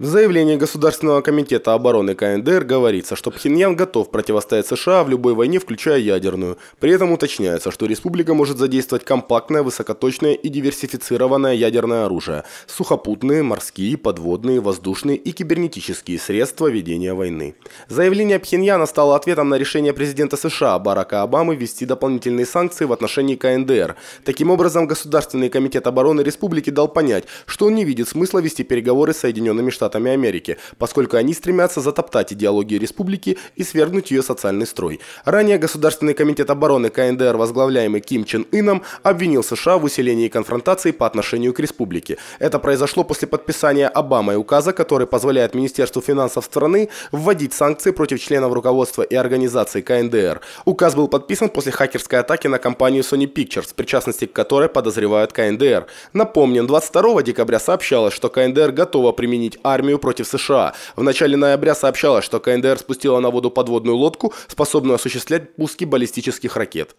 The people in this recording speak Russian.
В заявлении Государственного комитета обороны КНДР говорится, что Пхеньян готов противостоять США в любой войне, включая ядерную. При этом уточняется, что республика может задействовать компактное, высокоточное и диверсифицированное ядерное оружие, сухопутные, морские, подводные, воздушные и кибернетические средства ведения войны. Заявление Пхеньяна стало ответом на решение президента США Барака Обамы ввести дополнительные санкции в отношении КНДР. Таким образом, Государственный комитет обороны республики дал понять, что он не видит смысла вести переговоры с Соединенными Штатами Штатами Америки, поскольку они стремятся затоптать идеологию республики и свергнуть ее социальный строй. Ранее Государственный комитет обороны КНДР, возглавляемый Ким Чен Ином, обвинил США в усилении конфронтации по отношению к республике. Это произошло после подписания Обамой указа, который позволяет Министерству финансов страны вводить санкции против членов руководства и организации КНДР. Указ был подписан после хакерской атаки на компанию Sony Pictures, в причастности к которой подозревают КНДР. Напомним, 22 декабря сообщалось, что КНДР готова применить армию армию против США. В начале ноября сообщалось, что КНДР спустила на воду подводную лодку, способную осуществлять пуски баллистических ракет.